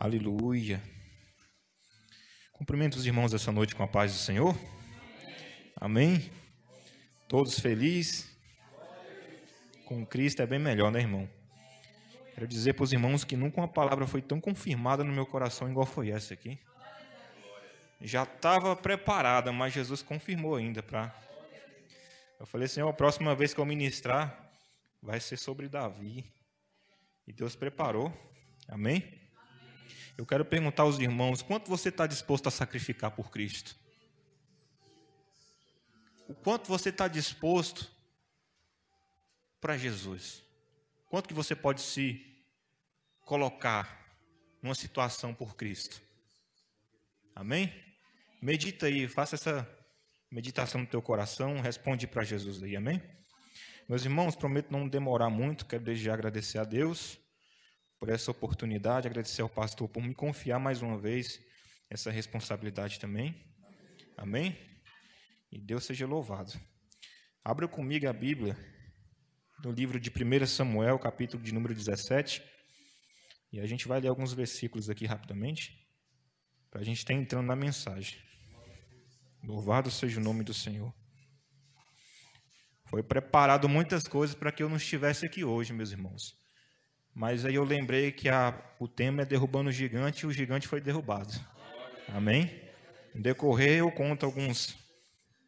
Aleluia. Cumprimento os irmãos dessa noite com a paz do Senhor. Amém? Todos felizes? Com Cristo é bem melhor, né, irmão? Quero dizer para os irmãos que nunca uma palavra foi tão confirmada no meu coração igual foi essa aqui. Já estava preparada, mas Jesus confirmou ainda para. Eu falei, Senhor, a próxima vez que eu ministrar vai ser sobre Davi. E Deus preparou. Amém? Eu quero perguntar aos irmãos: quanto você está disposto a sacrificar por Cristo? O quanto você está disposto para Jesus? Quanto que você pode se colocar numa situação por Cristo? Amém? Medita aí, faça essa meditação no teu coração, responde para Jesus aí, amém? Meus irmãos, prometo não demorar muito, quero desde já agradecer a Deus por essa oportunidade, agradecer ao pastor por me confiar mais uma vez essa responsabilidade também. Amém? E Deus seja louvado. Abra comigo a Bíblia no livro de 1 Samuel, capítulo de número 17. E a gente vai ler alguns versículos aqui rapidamente, para a gente estar tá entrando na mensagem. Louvado seja o nome do Senhor. Foi preparado muitas coisas para que eu não estivesse aqui hoje, meus irmãos. Mas aí eu lembrei que a, o tema é derrubando o gigante e o gigante foi derrubado. Amém? No decorrer, eu conto alguns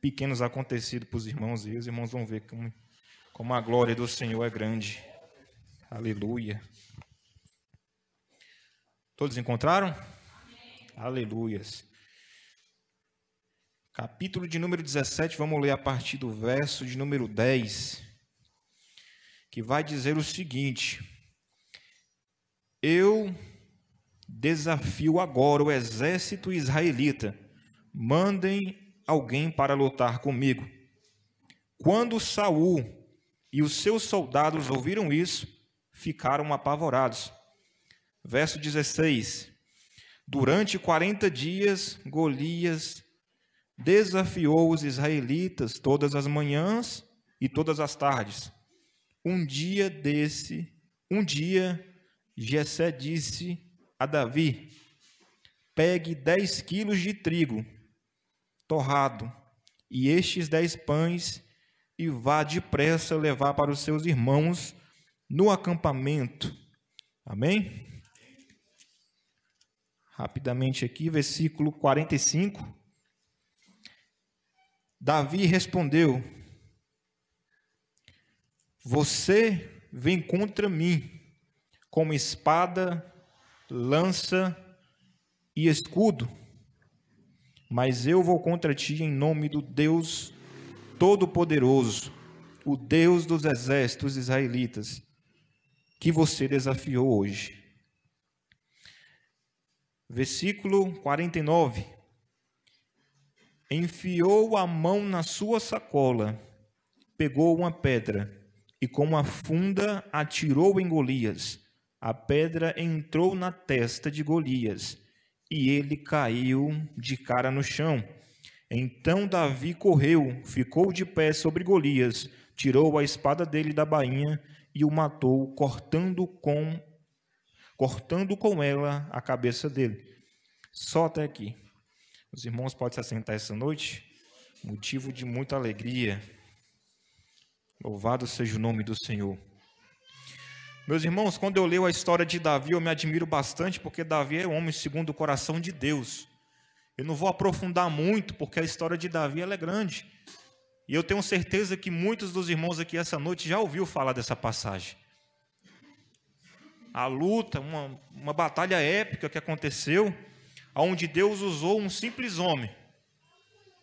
pequenos acontecidos para os irmãos e os irmãos vão ver como, como a glória do Senhor é grande. Aleluia. Todos encontraram? Aleluias. Capítulo de número 17, vamos ler a partir do verso de número 10, que vai dizer o seguinte: eu desafio agora o exército israelita. Mandem alguém para lutar comigo. Quando Saul e os seus soldados ouviram isso, ficaram apavorados. Verso 16. Durante 40 dias, Golias desafiou os israelitas todas as manhãs e todas as tardes. Um dia desse, um dia Jessé disse a Davi: Pegue dez quilos de trigo torrado e estes dez pães e vá depressa levar para os seus irmãos no acampamento. Amém? Rapidamente aqui, versículo 45. Davi respondeu: Você vem contra mim como espada, lança e escudo. Mas eu vou contra ti em nome do Deus Todo-Poderoso, o Deus dos exércitos israelitas, que você desafiou hoje. Versículo 49. Enfiou a mão na sua sacola, pegou uma pedra e com uma funda atirou em Golias a pedra entrou na testa de Golias e ele caiu de cara no chão. Então Davi correu, ficou de pé sobre Golias, tirou a espada dele da bainha e o matou, cortando com cortando com ela a cabeça dele. Só até aqui. Os irmãos podem se assentar essa noite, motivo de muita alegria. Louvado seja o nome do Senhor. Meus irmãos, quando eu leio a história de Davi, eu me admiro bastante, porque Davi é um homem segundo o coração de Deus. Eu não vou aprofundar muito, porque a história de Davi é grande. E eu tenho certeza que muitos dos irmãos aqui essa noite já ouviu falar dessa passagem. A luta, uma, uma batalha épica que aconteceu, onde Deus usou um simples homem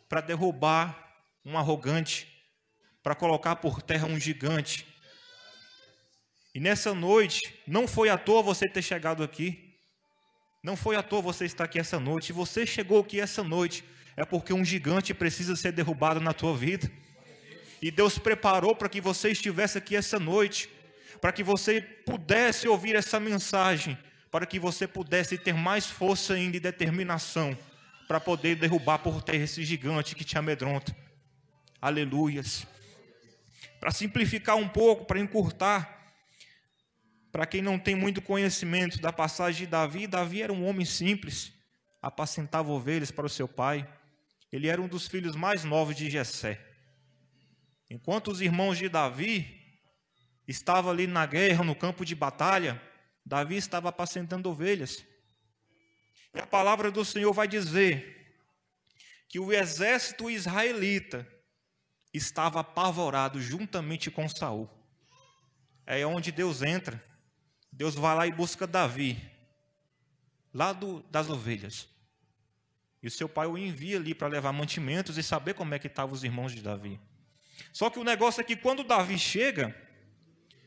para derrubar um arrogante, para colocar por terra um gigante e nessa noite, não foi à toa você ter chegado aqui. Não foi à toa você estar aqui essa noite. Se você chegou aqui essa noite, é porque um gigante precisa ser derrubado na tua vida. E Deus preparou para que você estivesse aqui essa noite, para que você pudesse ouvir essa mensagem, para que você pudesse ter mais força ainda e determinação para poder derrubar por terra esse gigante que te amedronta. Aleluias. Para simplificar um pouco, para encurtar, para quem não tem muito conhecimento da passagem de Davi, Davi era um homem simples, apacentava ovelhas para o seu pai. Ele era um dos filhos mais novos de Jessé. Enquanto os irmãos de Davi estavam ali na guerra, no campo de batalha, Davi estava apacentando ovelhas. E a palavra do Senhor vai dizer que o exército israelita estava apavorado juntamente com Saul. É onde Deus entra. Deus vai lá e busca Davi, lá do, das ovelhas. E o seu pai o envia ali para levar mantimentos e saber como é que estavam os irmãos de Davi. Só que o negócio é que quando Davi chega,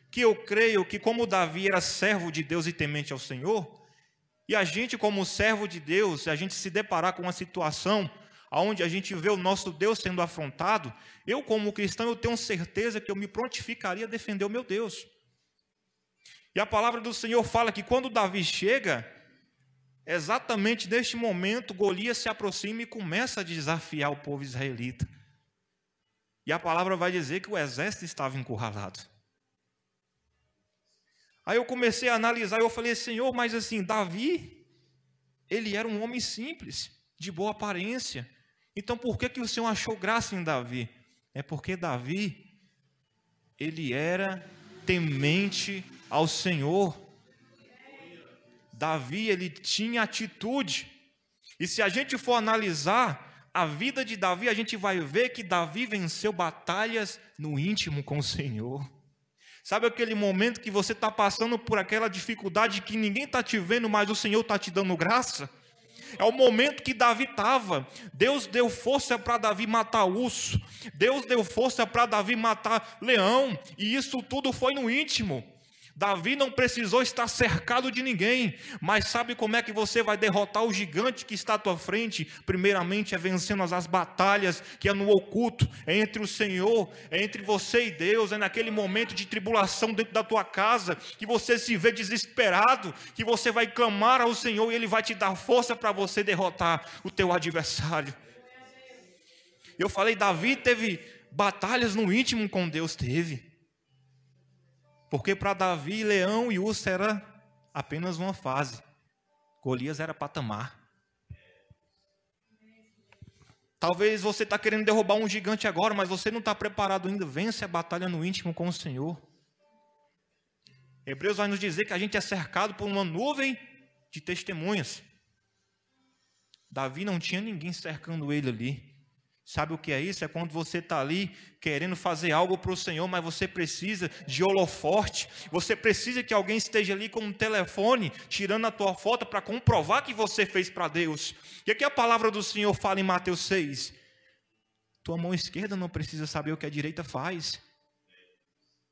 que eu creio que como Davi era servo de Deus e temente ao Senhor, e a gente como servo de Deus, se a gente se deparar com uma situação aonde a gente vê o nosso Deus sendo afrontado, eu como cristão eu tenho certeza que eu me prontificaria a defender o meu Deus. E a palavra do Senhor fala que quando Davi chega, exatamente neste momento, Golias se aproxima e começa a desafiar o povo israelita. E a palavra vai dizer que o exército estava encurralado. Aí eu comecei a analisar, eu falei, Senhor, mas assim, Davi, ele era um homem simples, de boa aparência. Então por que, que o Senhor achou graça em Davi? É porque Davi, ele era temente ao Senhor. Davi, ele tinha atitude. E se a gente for analisar a vida de Davi, a gente vai ver que Davi venceu batalhas no íntimo com o Senhor. Sabe aquele momento que você está passando por aquela dificuldade que ninguém está te vendo, mas o Senhor está te dando graça? É o momento que Davi estava. Deus deu força para Davi matar urso. Deus deu força para Davi matar leão. E isso tudo foi no íntimo. Davi não precisou estar cercado de ninguém, mas sabe como é que você vai derrotar o gigante que está à tua frente? Primeiramente é vencendo as, as batalhas que é no oculto, é entre o Senhor, é entre você e Deus, é naquele momento de tribulação dentro da tua casa, que você se vê desesperado, que você vai clamar ao Senhor e Ele vai te dar força para você derrotar o teu adversário. Eu falei, Davi teve batalhas no íntimo com Deus, teve. Porque para Davi, leão e urso era apenas uma fase. Golias era patamar. Talvez você está querendo derrubar um gigante agora, mas você não está preparado ainda. Vence a batalha no íntimo com o Senhor. Hebreus vai nos dizer que a gente é cercado por uma nuvem de testemunhas. Davi não tinha ninguém cercando ele ali. Sabe o que é isso? É quando você está ali querendo fazer algo para o Senhor, mas você precisa de holoforte, você precisa que alguém esteja ali com um telefone tirando a tua foto para comprovar que você fez para Deus. O é que, a palavra do Senhor fala em Mateus 6? Tua mão esquerda não precisa saber o que a direita faz. O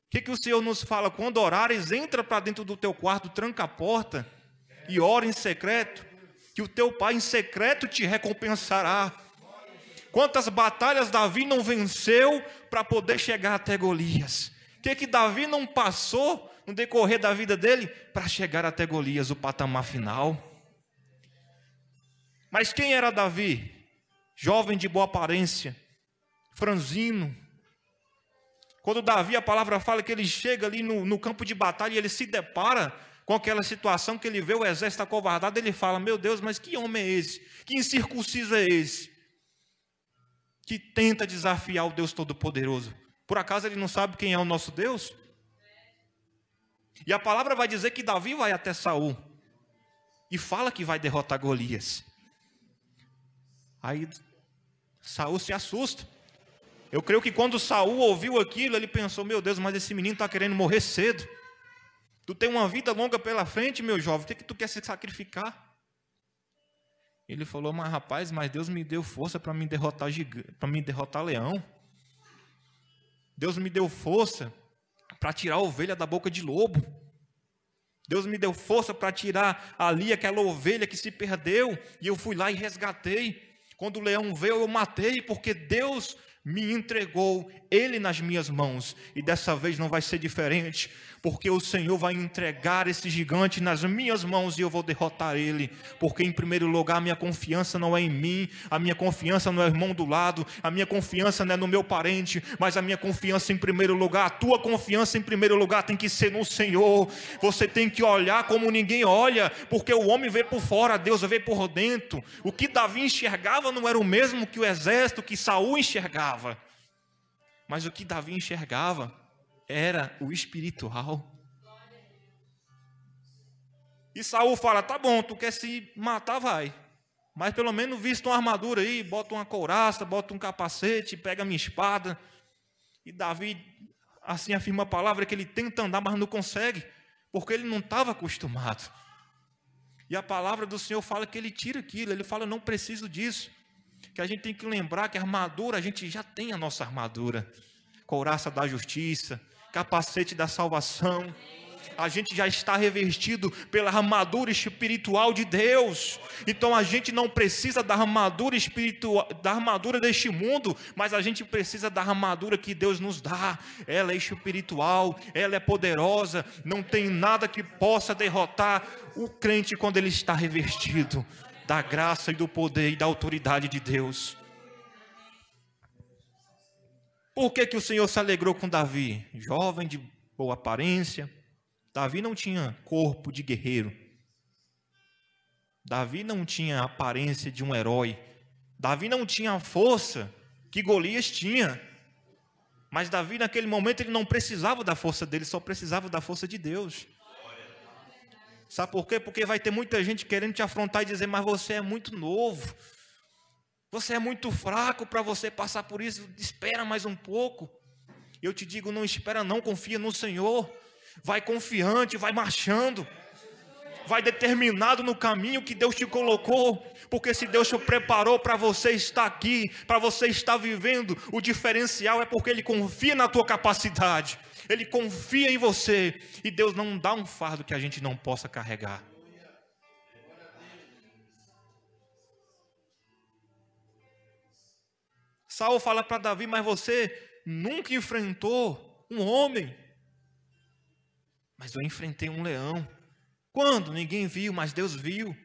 que, que o Senhor nos fala? Quando orares, entra para dentro do teu quarto, tranca a porta e ora em secreto, que o teu Pai em secreto te recompensará quantas batalhas Davi não venceu para poder chegar até Golias. O que, que Davi não passou no decorrer da vida dele para chegar até Golias, o patamar final. Mas quem era Davi? Jovem de boa aparência, franzino. Quando Davi, a palavra fala que ele chega ali no, no campo de batalha e ele se depara com aquela situação que ele vê o exército acovardado, ele fala: Meu Deus, mas que homem é esse? Que incircunciso é esse? que tenta desafiar o Deus Todo-Poderoso. Por acaso ele não sabe quem é o nosso Deus? E a palavra vai dizer que Davi vai até Saul e fala que vai derrotar Golias. Aí Saul se assusta. Eu creio que quando Saul ouviu aquilo, ele pensou: meu Deus, mas esse menino está querendo morrer cedo. Tu tem uma vida longa pela frente, meu jovem. O que, que tu quer se sacrificar? Ele falou: "Mas rapaz, mas Deus me deu força para me derrotar para me derrotar leão. Deus me deu força para tirar a ovelha da boca de lobo. Deus me deu força para tirar ali aquela ovelha que se perdeu e eu fui lá e resgatei. Quando o leão veio, eu matei, porque Deus me entregou ele nas minhas mãos, e dessa vez não vai ser diferente, porque o Senhor vai entregar esse gigante nas minhas mãos e eu vou derrotar ele, porque em primeiro lugar a minha confiança não é em mim, a minha confiança não é no irmão do lado, a minha confiança não é no meu parente, mas a minha confiança em primeiro lugar, a tua confiança em primeiro lugar tem que ser no Senhor. Você tem que olhar como ninguém olha, porque o homem vê por fora, Deus vê por dentro. O que Davi enxergava não era o mesmo que o exército que Saul enxergava enxergava. Mas o que Davi enxergava era o espiritual. E Saul fala: tá bom, tu quer se matar, vai. Mas pelo menos vista uma armadura aí, bota uma couraça, bota um capacete, pega minha espada. E Davi, assim afirma a palavra, que ele tenta andar, mas não consegue, porque ele não estava acostumado. E a palavra do Senhor fala que ele tira aquilo, ele fala: não preciso disso que a gente tem que lembrar que a armadura, a gente já tem a nossa armadura. Couraça da justiça, capacete da salvação. A gente já está revestido pela armadura espiritual de Deus. Então a gente não precisa da armadura espiritual, da armadura deste mundo, mas a gente precisa da armadura que Deus nos dá. Ela é espiritual, ela é poderosa, não tem nada que possa derrotar o crente quando ele está revestido da graça e do poder e da autoridade de Deus. Por que, que o Senhor se alegrou com Davi? Jovem de boa aparência. Davi não tinha corpo de guerreiro. Davi não tinha aparência de um herói. Davi não tinha a força que Golias tinha. Mas Davi, naquele momento, ele não precisava da força dele, só precisava da força de Deus. Sabe por quê? Porque vai ter muita gente querendo te afrontar e dizer: Mas você é muito novo, você é muito fraco para você passar por isso, espera mais um pouco. Eu te digo: não espera, não, confia no Senhor. Vai confiante, vai marchando vai determinado no caminho que Deus te colocou, porque se Deus te preparou para você estar aqui, para você estar vivendo, o diferencial é porque Ele confia na tua capacidade, Ele confia em você, e Deus não dá um fardo que a gente não possa carregar. Saul fala para Davi, mas você nunca enfrentou um homem. Mas eu enfrentei um leão. Quando? Ninguém viu, mas Deus viu.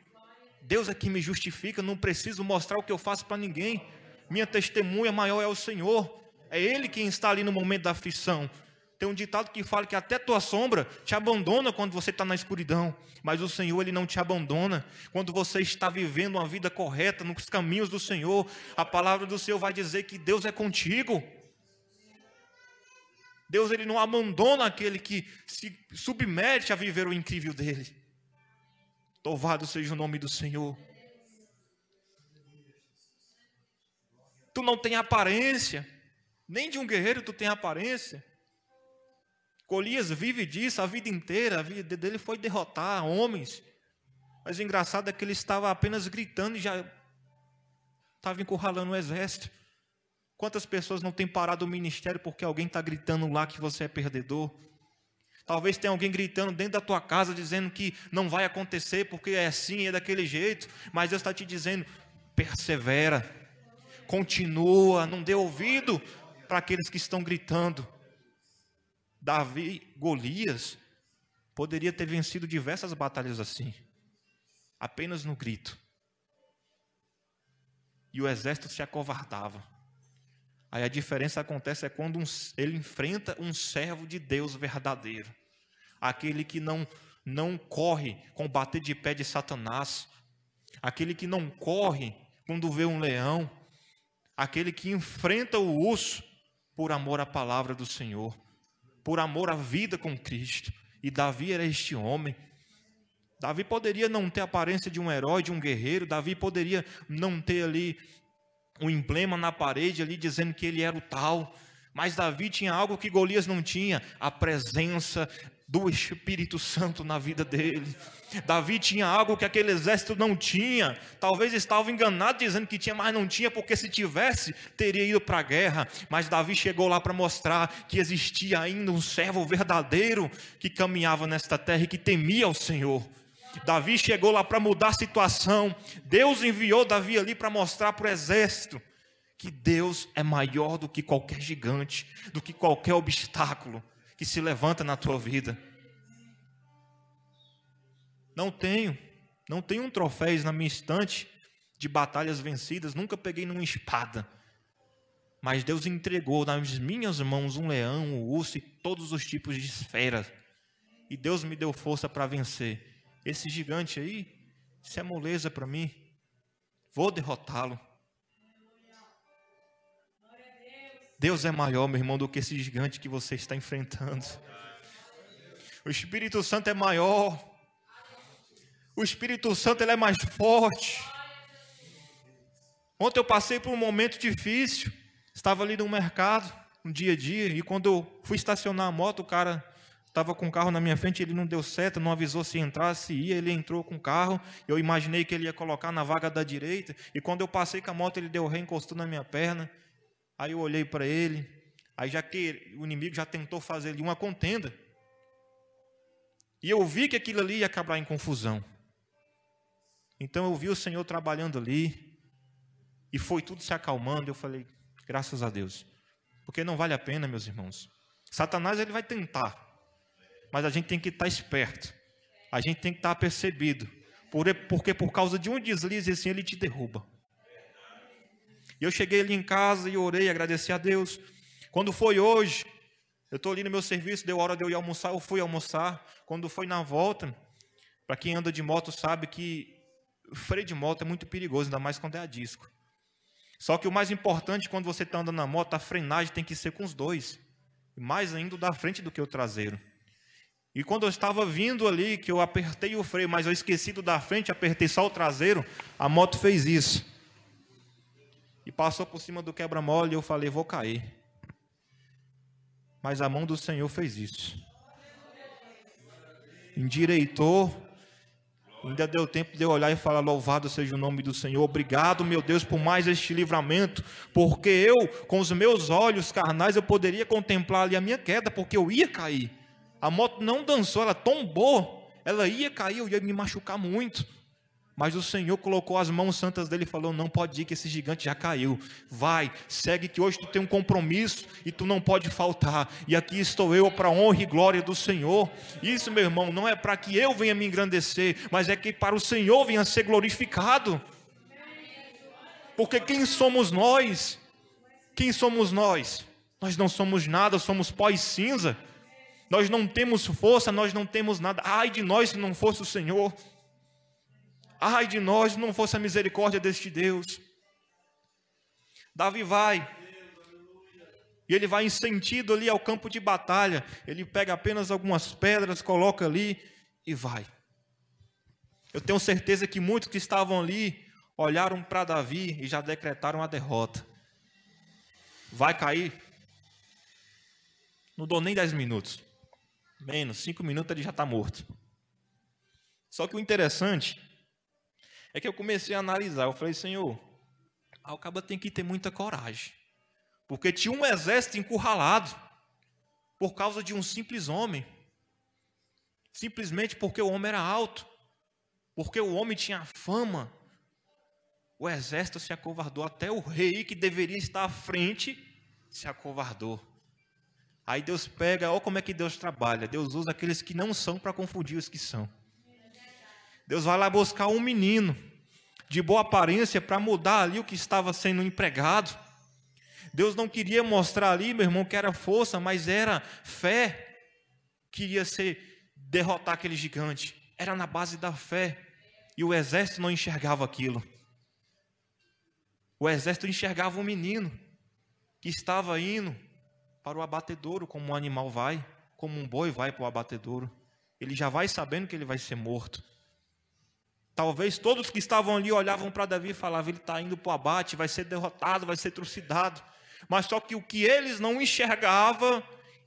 Deus é que me justifica, não preciso mostrar o que eu faço para ninguém. Minha testemunha maior é o Senhor. É Ele quem está ali no momento da aflição. Tem um ditado que fala que até tua sombra te abandona quando você está na escuridão, mas o Senhor ele não te abandona. Quando você está vivendo uma vida correta nos caminhos do Senhor, a palavra do Senhor vai dizer que Deus é contigo. Deus ele não abandona aquele que se submete a viver o incrível dele. Louvado seja o nome do Senhor. Tu não tem aparência, nem de um guerreiro tu tem aparência. Colias vive disso a vida inteira, a vida dele foi derrotar homens. Mas o engraçado é que ele estava apenas gritando e já estava encurralando o exército. Quantas pessoas não têm parado o ministério porque alguém está gritando lá que você é perdedor? Talvez tenha alguém gritando dentro da tua casa dizendo que não vai acontecer porque é assim, é daquele jeito, mas Deus está te dizendo: persevera, continua, não dê ouvido para aqueles que estão gritando. Davi, Golias, poderia ter vencido diversas batalhas assim, apenas no grito. E o exército se acovardava. Aí a diferença acontece é quando um, ele enfrenta um servo de Deus verdadeiro, aquele que não não corre combater de pé de Satanás, aquele que não corre quando vê um leão, aquele que enfrenta o urso por amor à palavra do Senhor, por amor à vida com Cristo. E Davi era este homem. Davi poderia não ter a aparência de um herói, de um guerreiro, Davi poderia não ter ali um emblema na parede ali dizendo que ele era o tal. Mas Davi tinha algo que Golias não tinha: a presença do Espírito Santo na vida dele. Davi tinha algo que aquele exército não tinha. Talvez estava enganado dizendo que tinha, mas não tinha, porque se tivesse, teria ido para a guerra. Mas Davi chegou lá para mostrar que existia ainda um servo verdadeiro que caminhava nesta terra e que temia o Senhor. Davi chegou lá para mudar a situação. Deus enviou Davi ali para mostrar para o exército que Deus é maior do que qualquer gigante, do que qualquer obstáculo que se levanta na tua vida. Não tenho, não tenho um troféu na minha estante de batalhas vencidas, nunca peguei numa espada. Mas Deus entregou nas minhas mãos um leão, um urso e todos os tipos de esferas. E Deus me deu força para vencer. Esse gigante aí, isso é moleza para mim. Vou derrotá-lo. Deus é maior, meu irmão, do que esse gigante que você está enfrentando. O Espírito Santo é maior. O Espírito Santo ele é mais forte. Ontem eu passei por um momento difícil. Estava ali no mercado, um dia a dia, e quando eu fui estacionar a moto, o cara estava com o carro na minha frente, ele não deu seta, não avisou se entrasse, se ia, ele entrou com o carro, eu imaginei que ele ia colocar na vaga da direita, e quando eu passei com a moto, ele deu reencostou encostou na minha perna, aí eu olhei para ele, aí já que o inimigo já tentou fazer ali uma contenda, e eu vi que aquilo ali ia acabar em confusão. Então eu vi o Senhor trabalhando ali, e foi tudo se acalmando, eu falei, graças a Deus, porque não vale a pena, meus irmãos. Satanás ele vai tentar, mas a gente tem que estar tá esperto. A gente tem que estar tá percebido. Porque por causa de um deslize assim, ele te derruba. E eu cheguei ali em casa e orei, agradeci a Deus. Quando foi hoje, eu estou ali no meu serviço, deu hora de eu ir almoçar, eu fui almoçar. Quando foi na volta, para quem anda de moto sabe que freio de moto é muito perigoso, ainda mais quando é a disco. Só que o mais importante quando você está andando na moto, a frenagem tem que ser com os dois. Mais ainda o da frente do que o traseiro. E quando eu estava vindo ali, que eu apertei o freio, mas eu esqueci do da frente, apertei só o traseiro, a moto fez isso. E passou por cima do quebra-mola e eu falei, vou cair. Mas a mão do Senhor fez isso. Endireitou. Ainda deu tempo de eu olhar e falar: Louvado seja o nome do Senhor. Obrigado, meu Deus, por mais este livramento. Porque eu, com os meus olhos carnais, eu poderia contemplar ali a minha queda, porque eu ia cair. A moto não dançou, ela tombou. Ela ia cair, eu ia me machucar muito. Mas o Senhor colocou as mãos santas dele e falou: Não pode ir, que esse gigante já caiu. Vai, segue, que hoje tu tem um compromisso e tu não pode faltar. E aqui estou eu para a honra e glória do Senhor. Isso, meu irmão, não é para que eu venha me engrandecer, mas é que para o Senhor venha ser glorificado. Porque quem somos nós? Quem somos nós? Nós não somos nada, somos pó e cinza. Nós não temos força, nós não temos nada. Ai de nós se não fosse o Senhor. Ai de nós se não fosse a misericórdia deste Deus. Davi vai. E ele vai em sentido ali ao campo de batalha. Ele pega apenas algumas pedras, coloca ali e vai. Eu tenho certeza que muitos que estavam ali olharam para Davi e já decretaram a derrota. Vai cair. Não dou nem dez minutos. Menos, cinco minutos ele já está morto. Só que o interessante é que eu comecei a analisar. Eu falei, Senhor, a Alcaba tem que ter muita coragem. Porque tinha um exército encurralado por causa de um simples homem. Simplesmente porque o homem era alto. Porque o homem tinha fama. O exército se acovardou. Até o rei que deveria estar à frente se acovardou. Aí Deus pega, olha como é que Deus trabalha. Deus usa aqueles que não são para confundir os que são. Deus vai lá buscar um menino de boa aparência para mudar ali o que estava sendo empregado. Deus não queria mostrar ali, meu irmão, que era força, mas era fé. Queria ser derrotar aquele gigante. Era na base da fé. E o exército não enxergava aquilo. O exército enxergava um menino que estava indo para o abatedouro, como um animal vai, como um boi vai para o abatedouro. Ele já vai sabendo que ele vai ser morto. Talvez todos que estavam ali olhavam para Davi e falavam: ele está indo para o abate, vai ser derrotado, vai ser trucidado. Mas só que o que eles não enxergavam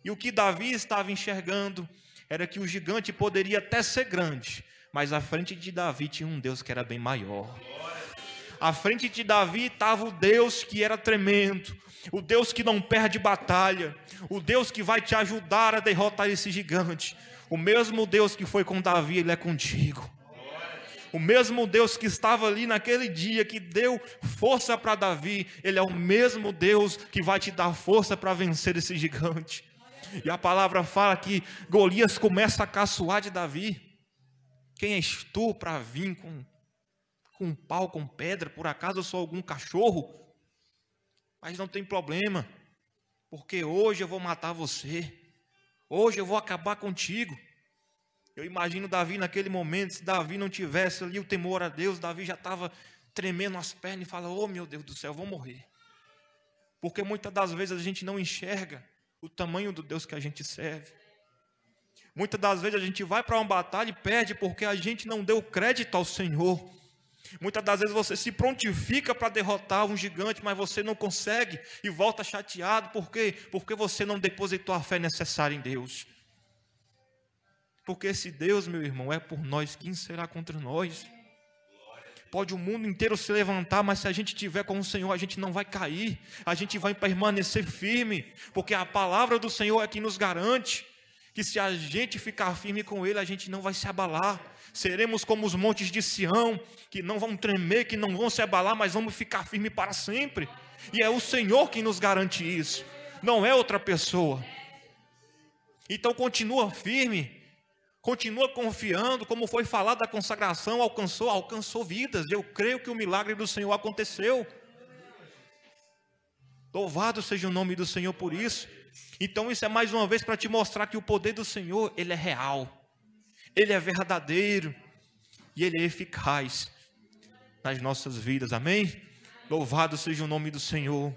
e o que Davi estava enxergando era que o gigante poderia até ser grande, mas à frente de Davi tinha um Deus que era bem maior. Glória à frente de Davi estava o Deus que era tremendo, o Deus que não perde batalha, o Deus que vai te ajudar a derrotar esse gigante. O mesmo Deus que foi com Davi, ele é contigo. O mesmo Deus que estava ali naquele dia, que deu força para Davi, ele é o mesmo Deus que vai te dar força para vencer esse gigante. E a palavra fala que Golias começa a caçoar de Davi. Quem és tu para vir com com pau, com pedra, por acaso eu sou algum cachorro? Mas não tem problema, porque hoje eu vou matar você, hoje eu vou acabar contigo. Eu imagino Davi naquele momento, se Davi não tivesse ali o temor a Deus, Davi já estava tremendo as pernas e fala: Oh meu Deus do céu, eu vou morrer. Porque muitas das vezes a gente não enxerga o tamanho do Deus que a gente serve. Muitas das vezes a gente vai para uma batalha e perde porque a gente não deu crédito ao Senhor. Muitas das vezes você se prontifica para derrotar um gigante, mas você não consegue e volta chateado. Por quê? Porque você não depositou a fé necessária em Deus. Porque esse Deus, meu irmão, é por nós, quem será contra nós? Pode o mundo inteiro se levantar, mas se a gente tiver com o Senhor, a gente não vai cair, a gente vai permanecer firme, porque a palavra do Senhor é que nos garante que se a gente ficar firme com Ele, a gente não vai se abalar seremos como os montes de Sião, que não vão tremer, que não vão se abalar, mas vamos ficar firmes para sempre. E é o Senhor quem nos garante isso, não é outra pessoa. Então continua firme, continua confiando, como foi falado, a consagração alcançou, alcançou vidas. Eu creio que o milagre do Senhor aconteceu. Louvado seja o nome do Senhor por isso. Então isso é mais uma vez para te mostrar que o poder do Senhor, ele é real. Ele é verdadeiro e Ele é eficaz nas nossas vidas, amém? Louvado seja o nome do Senhor.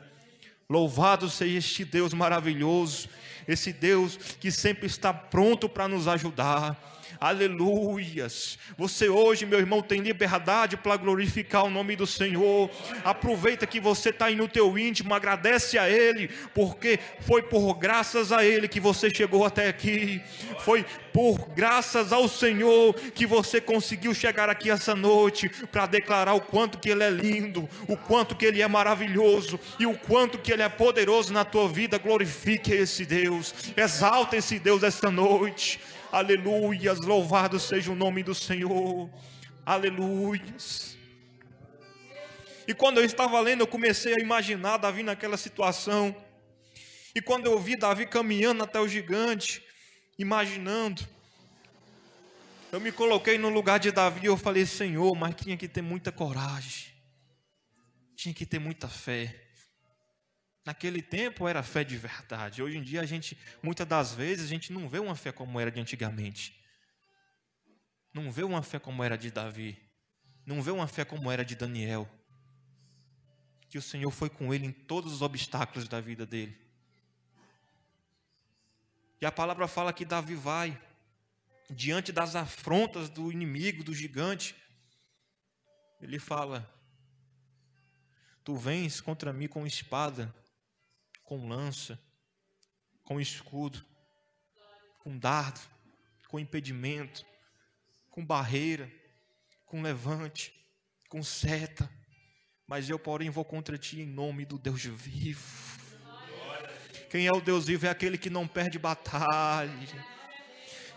Louvado seja este Deus maravilhoso, esse Deus que sempre está pronto para nos ajudar Aleluias. Você hoje, meu irmão, tem liberdade para glorificar o nome do Senhor. Aproveita que você está aí no teu íntimo, agradece a Ele, porque foi por graças a Ele que você chegou até aqui. Foi por graças ao Senhor que você conseguiu chegar aqui essa noite para declarar o quanto que Ele é lindo, o quanto que Ele é maravilhoso e o quanto que Ele é poderoso na tua vida. Glorifique esse Deus, exalta esse Deus esta noite. Aleluias, louvado seja o nome do Senhor. Aleluias. E quando eu estava lendo, eu comecei a imaginar Davi naquela situação. E quando eu vi Davi caminhando até o gigante, imaginando, eu me coloquei no lugar de Davi e eu falei: Senhor, mas tinha que ter muita coragem, tinha que ter muita fé. Naquele tempo era fé de verdade. Hoje em dia a gente, muitas das vezes, a gente não vê uma fé como era de antigamente. Não vê uma fé como era de Davi. Não vê uma fé como era de Daniel. Que o Senhor foi com ele em todos os obstáculos da vida dele. E a palavra fala que Davi vai diante das afrontas do inimigo, do gigante. Ele fala: Tu vens contra mim com espada, com lança, com escudo, com dardo, com impedimento, com barreira, com levante, com seta. Mas eu, porém, vou contra ti em nome do Deus vivo. Quem é o Deus vivo é aquele que não perde batalha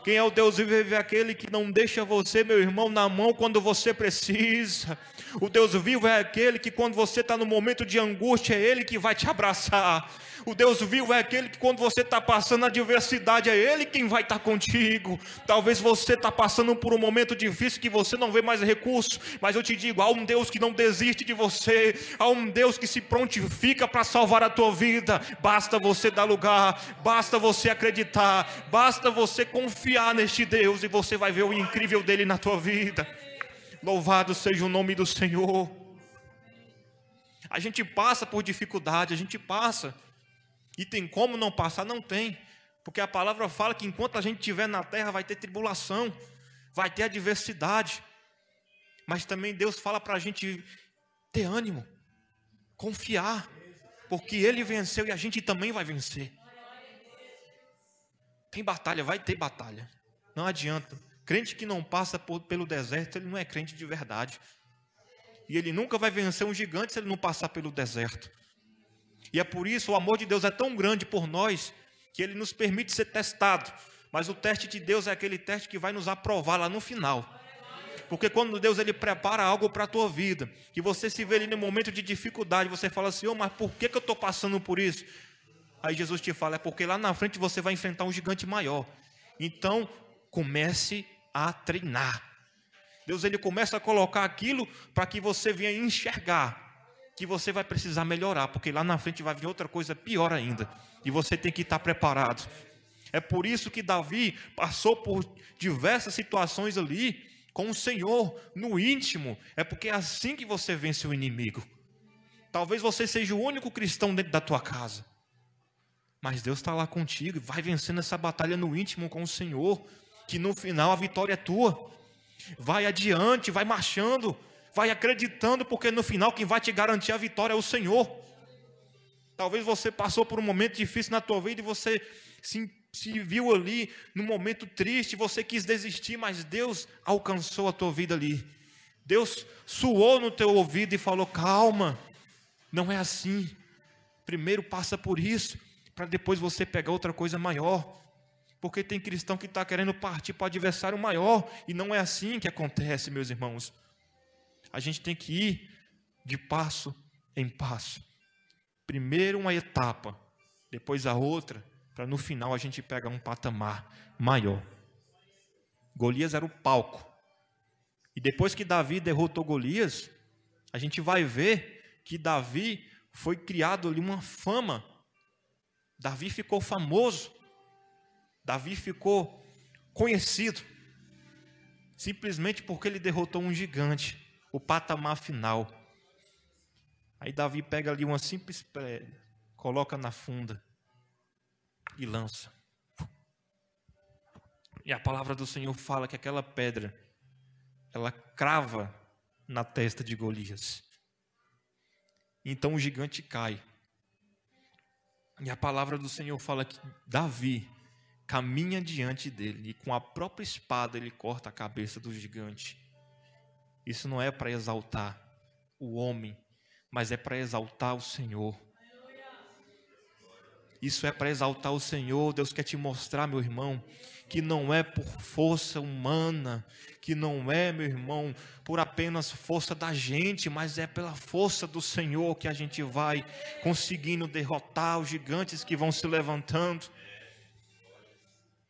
quem é o Deus vivo é aquele que não deixa você, meu irmão, na mão quando você precisa. O Deus vivo é aquele que, quando você está no momento de angústia, é Ele que vai te abraçar. O Deus vivo é aquele que, quando você está passando adversidade, é Ele quem vai estar tá contigo. Talvez você está passando por um momento difícil que você não vê mais recurso, mas eu te digo: há um Deus que não desiste de você, há um Deus que se prontifica para salvar a tua vida. Basta você dar lugar, basta você acreditar, basta você confiar confiar neste Deus e você vai ver o incrível dele na tua vida. Louvado seja o nome do Senhor. A gente passa por dificuldade, a gente passa. E tem como não passar? Não tem. Porque a palavra fala que enquanto a gente estiver na terra vai ter tribulação, vai ter adversidade. Mas também Deus fala para a gente ter ânimo, confiar, porque Ele venceu e a gente também vai vencer. Tem batalha, vai ter batalha. Não adianta. Crente que não passa por, pelo deserto, ele não é crente de verdade. E ele nunca vai vencer um gigante se ele não passar pelo deserto. E é por isso o amor de Deus é tão grande por nós que ele nos permite ser testado. Mas o teste de Deus é aquele teste que vai nos aprovar lá no final. Porque quando Deus ele prepara algo para a tua vida, que você se vê ali no momento de dificuldade, você fala assim: oh, mas por que, que eu estou passando por isso? Aí Jesus te fala: é porque lá na frente você vai enfrentar um gigante maior. Então, comece a treinar. Deus ele começa a colocar aquilo para que você venha enxergar que você vai precisar melhorar, porque lá na frente vai vir outra coisa pior ainda, e você tem que estar preparado. É por isso que Davi passou por diversas situações ali com o Senhor no íntimo, é porque é assim que você vence o inimigo. Talvez você seja o único cristão dentro da tua casa. Mas Deus está lá contigo, vai vencendo essa batalha no íntimo com o Senhor, que no final a vitória é tua. Vai adiante, vai marchando, vai acreditando, porque no final quem vai te garantir a vitória é o Senhor. Talvez você passou por um momento difícil na tua vida e você se, se viu ali num momento triste, você quis desistir, mas Deus alcançou a tua vida ali. Deus suou no teu ouvido e falou: calma, não é assim. Primeiro passa por isso para depois você pegar outra coisa maior. Porque tem cristão que está querendo partir para o adversário maior, e não é assim que acontece, meus irmãos. A gente tem que ir de passo em passo. Primeiro uma etapa, depois a outra, para no final a gente pegar um patamar maior. Golias era o palco. E depois que Davi derrotou Golias, a gente vai ver que Davi foi criado ali uma fama Davi ficou famoso, Davi ficou conhecido, simplesmente porque ele derrotou um gigante, o patamar final. Aí Davi pega ali uma simples pedra, coloca na funda e lança. E a palavra do Senhor fala que aquela pedra, ela crava na testa de Golias. Então o gigante cai. E a palavra do Senhor fala que Davi caminha diante dele e com a própria espada ele corta a cabeça do gigante. Isso não é para exaltar o homem, mas é para exaltar o Senhor isso é para exaltar o Senhor. Deus quer te mostrar, meu irmão, que não é por força humana, que não é, meu irmão, por apenas força da gente, mas é pela força do Senhor que a gente vai conseguindo derrotar os gigantes que vão se levantando.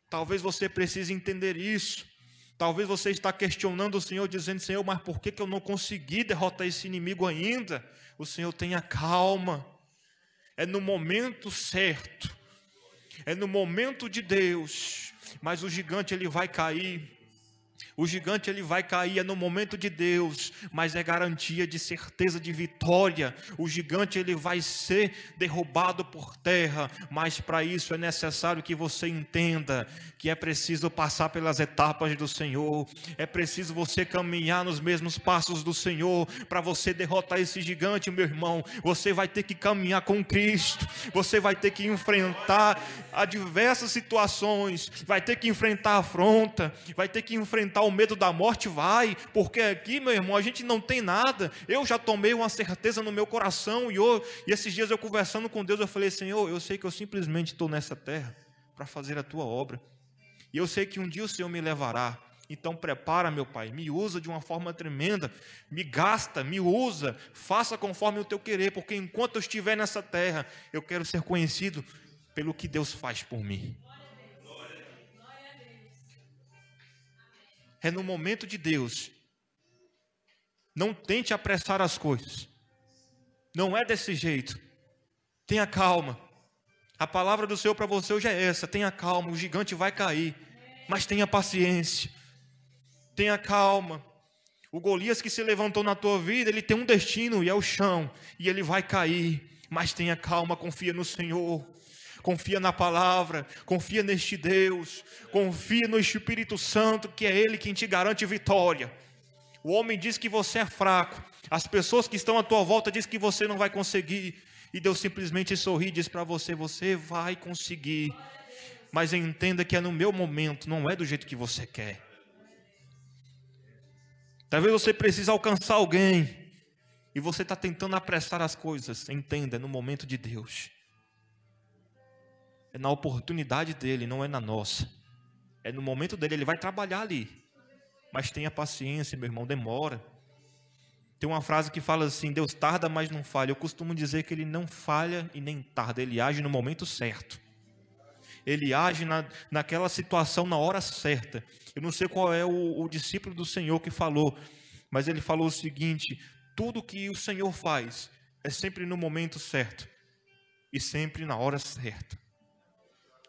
Talvez você precise entender isso. Talvez você está questionando o Senhor, dizendo, Senhor, mas por que, que eu não consegui derrotar esse inimigo ainda? O Senhor tenha calma é no momento certo, é no momento de Deus, mas o gigante ele vai cair, o gigante ele vai cair é no momento de Deus, mas é garantia de certeza de vitória. O gigante ele vai ser derrubado por terra, mas para isso é necessário que você entenda que é preciso passar pelas etapas do Senhor, é preciso você caminhar nos mesmos passos do Senhor para você derrotar esse gigante, meu irmão. Você vai ter que caminhar com Cristo, você vai ter que enfrentar diversas situações, vai ter que enfrentar afronta, vai ter que enfrentar enfrentar o medo da morte, vai, porque aqui, meu irmão, a gente não tem nada. Eu já tomei uma certeza no meu coração e, eu, e esses dias eu conversando com Deus, eu falei: Senhor, eu sei que eu simplesmente estou nessa terra para fazer a tua obra. E eu sei que um dia o Senhor me levará. Então prepara, meu Pai, me usa de uma forma tremenda, me gasta, me usa, faça conforme o teu querer, porque enquanto eu estiver nessa terra, eu quero ser conhecido pelo que Deus faz por mim. é no momento de Deus. Não tente apressar as coisas. Não é desse jeito. Tenha calma. A palavra do Senhor para você hoje é essa: tenha calma, o gigante vai cair, mas tenha paciência. Tenha calma. O Golias que se levantou na tua vida, ele tem um destino e é o chão, e ele vai cair, mas tenha calma, confia no Senhor confia na palavra, confia neste Deus, confia no Espírito Santo, que é Ele quem te garante vitória. O homem diz que você é fraco, as pessoas que estão à tua volta dizem que você não vai conseguir, e Deus simplesmente sorri e diz para você: Você vai conseguir, mas entenda que é no meu momento, não é do jeito que você quer. Talvez você precise alcançar alguém e você está tentando apressar as coisas. Entenda, é no momento de Deus. É na oportunidade dele, não é na nossa. É no momento dele, ele vai trabalhar ali. Mas tenha paciência, meu irmão, demora. Tem uma frase que fala assim: Deus tarda, mas não falha. Eu costumo dizer que ele não falha e nem tarda, ele age no momento certo. Ele age na, naquela situação na hora certa. Eu não sei qual é o, o discípulo do Senhor que falou, mas ele falou o seguinte: tudo que o Senhor faz é sempre no momento certo e sempre na hora certa.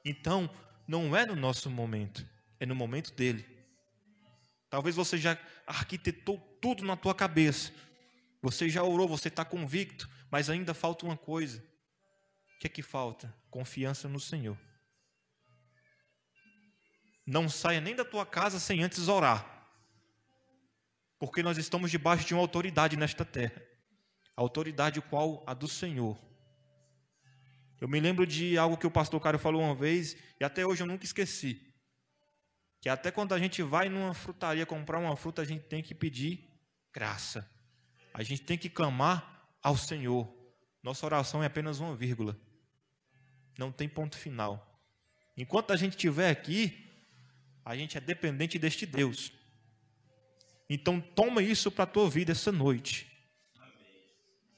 Então, não é no nosso momento, é no momento dele. Talvez você já arquitetou tudo na tua cabeça. Você já orou, você está convicto, mas ainda falta uma coisa. O que é que falta? Confiança no Senhor. Não saia nem da tua casa sem antes orar. Porque nós estamos debaixo de uma autoridade nesta terra. autoridade qual a do Senhor. Eu me lembro de algo que o pastor Cário falou uma vez, e até hoje eu nunca esqueci. Que até quando a gente vai numa frutaria comprar uma fruta, a gente tem que pedir graça. A gente tem que clamar ao Senhor. Nossa oração é apenas uma vírgula. Não tem ponto final. Enquanto a gente estiver aqui, a gente é dependente deste Deus. Então toma isso para a tua vida essa noite.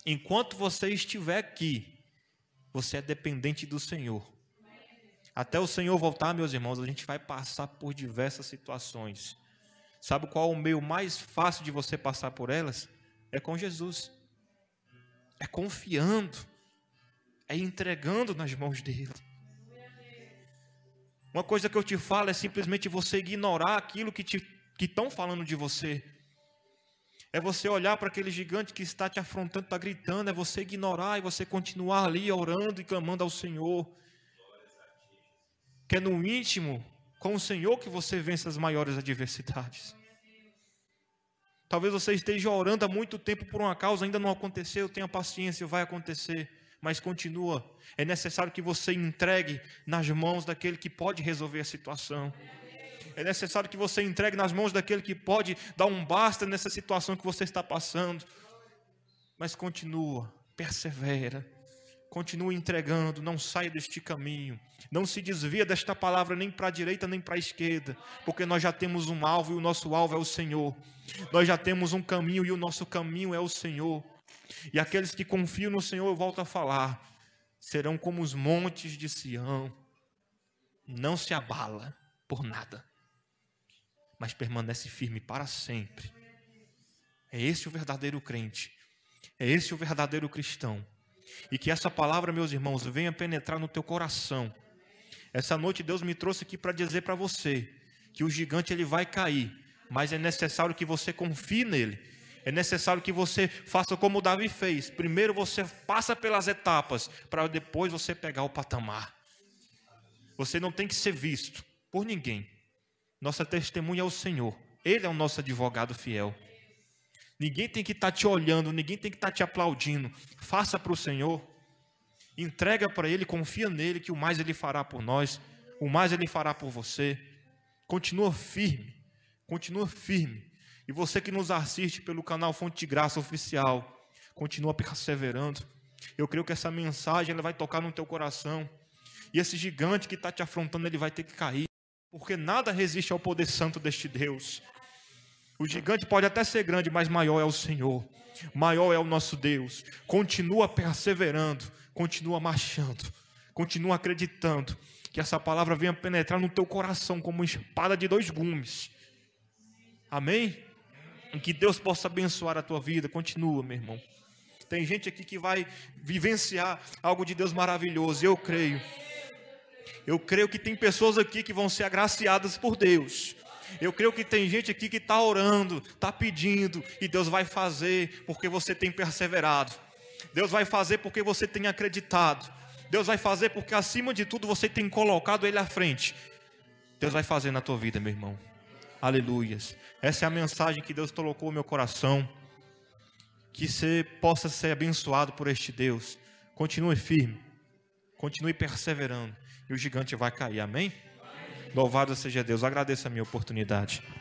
Enquanto você estiver aqui, você é dependente do Senhor. Até o Senhor voltar, meus irmãos, a gente vai passar por diversas situações. Sabe qual é o meio mais fácil de você passar por elas? É com Jesus. É confiando. É entregando nas mãos dele. Uma coisa que eu te falo é simplesmente você ignorar aquilo que estão que falando de você. É você olhar para aquele gigante que está te afrontando, está gritando, é você ignorar e você continuar ali orando e clamando ao Senhor. Que é no íntimo, com o Senhor, que você vence as maiores adversidades. Talvez você esteja orando há muito tempo por uma causa, ainda não aconteceu, tenha paciência, vai acontecer, mas continua. É necessário que você entregue nas mãos daquele que pode resolver a situação é necessário que você entregue nas mãos daquele que pode dar um basta nessa situação que você está passando. Mas continua, persevera, continua entregando, não saia deste caminho, não se desvia desta palavra nem para a direita nem para a esquerda, porque nós já temos um alvo e o nosso alvo é o Senhor, nós já temos um caminho e o nosso caminho é o Senhor. E aqueles que confiam no Senhor, eu volto a falar, serão como os montes de Sião, não se abala por nada mas permanece firme para sempre. É esse o verdadeiro crente. É esse o verdadeiro cristão. E que essa palavra, meus irmãos, venha penetrar no teu coração. Essa noite Deus me trouxe aqui para dizer para você que o gigante ele vai cair, mas é necessário que você confie nele. É necessário que você faça como Davi fez. Primeiro você passa pelas etapas para depois você pegar o patamar. Você não tem que ser visto por ninguém. Nossa testemunha é o Senhor. Ele é o nosso advogado fiel. Ninguém tem que estar tá te olhando, ninguém tem que estar tá te aplaudindo. Faça para o Senhor. Entrega para Ele, confia nele, que o mais Ele fará por nós, o mais Ele fará por você. Continua firme, continua firme. E você que nos assiste pelo canal Fonte de Graça Oficial, continua perseverando. Eu creio que essa mensagem ela vai tocar no teu coração. E esse gigante que está te afrontando, ele vai ter que cair. Porque nada resiste ao poder santo deste Deus. O gigante pode até ser grande, mas maior é o Senhor, maior é o nosso Deus. Continua perseverando, continua marchando, continua acreditando que essa palavra venha penetrar no teu coração como uma espada de dois gumes. Amém? que Deus possa abençoar a tua vida. Continua, meu irmão. Tem gente aqui que vai vivenciar algo de Deus maravilhoso, eu creio. Eu creio que tem pessoas aqui que vão ser agraciadas por Deus. Eu creio que tem gente aqui que está orando, está pedindo, e Deus vai fazer porque você tem perseverado. Deus vai fazer porque você tem acreditado. Deus vai fazer porque, acima de tudo, você tem colocado Ele à frente. Deus vai fazer na tua vida, meu irmão. Aleluias. Essa é a mensagem que Deus colocou no meu coração. Que você possa ser abençoado por este Deus. Continue firme. Continue perseverando e o gigante vai cair. Amém? Louvado seja Deus. Agradeço a minha oportunidade.